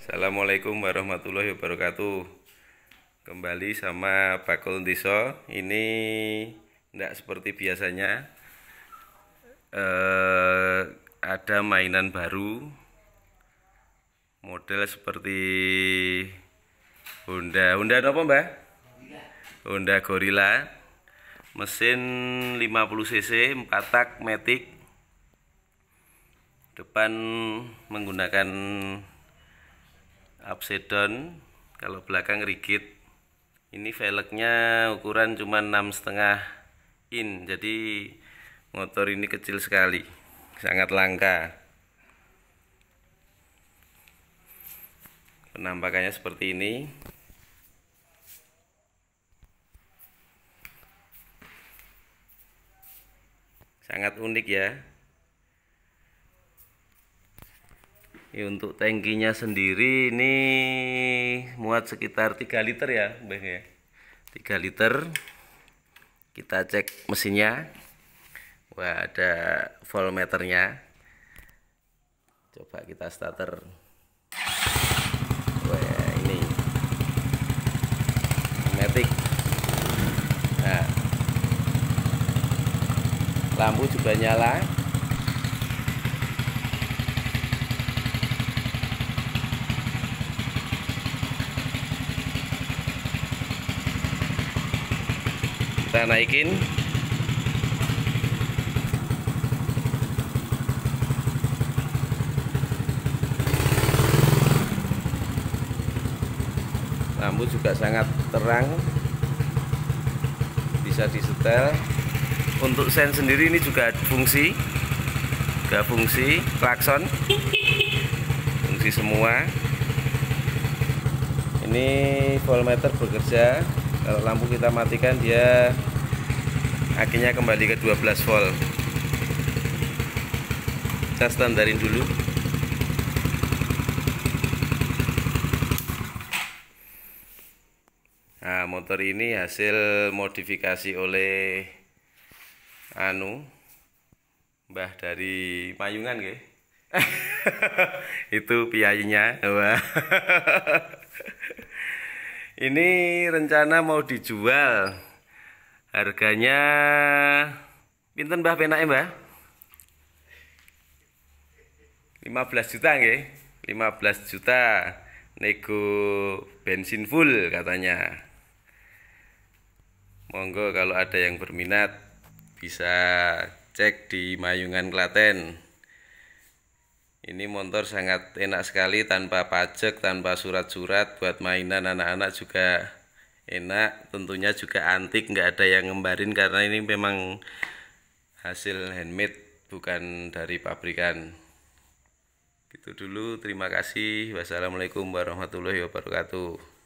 Assalamualaikum warahmatullahi wabarakatuh Kembali sama Bakul Ndiso Ini tidak seperti biasanya eh, Ada mainan baru Model seperti Honda Honda apa mbak? Honda Gorilla Mesin 50cc 4 tak matic Depan menggunakan upside down kalau belakang rigid ini velgnya ukuran cuma enam setengah in jadi motor ini kecil sekali sangat langka penampakannya seperti ini sangat unik ya Ya, untuk tangkinya sendiri ini muat sekitar 3 liter ya, Mbah ya. 3 liter. Kita cek mesinnya. Wah, ada voltmeternya. Coba kita starter. Wah, ini. Matic. Nah. Lampu juga nyala. kita naikin lampu juga sangat terang bisa disetel untuk sen sendiri ini juga fungsi juga fungsi klakson fungsi semua ini voltmeter bekerja kalau lampu kita matikan dia akhirnya kembali ke 12 volt kita standarin dulu nah motor ini hasil modifikasi oleh anu mbah dari Mayungan ya itu piayinya, wah Ini rencana mau dijual. Harganya pinten Mbah penake Mbah? 15 juta nggih. 15 juta nego bensin full katanya. Monggo kalau ada yang berminat bisa cek di Mayungan Klaten. Ini motor sangat enak sekali tanpa pajak, tanpa surat-surat buat mainan anak-anak juga enak. Tentunya juga antik, nggak ada yang ngembarin karena ini memang hasil handmade bukan dari pabrikan. Gitu dulu, terima kasih. Wassalamualaikum warahmatullahi wabarakatuh.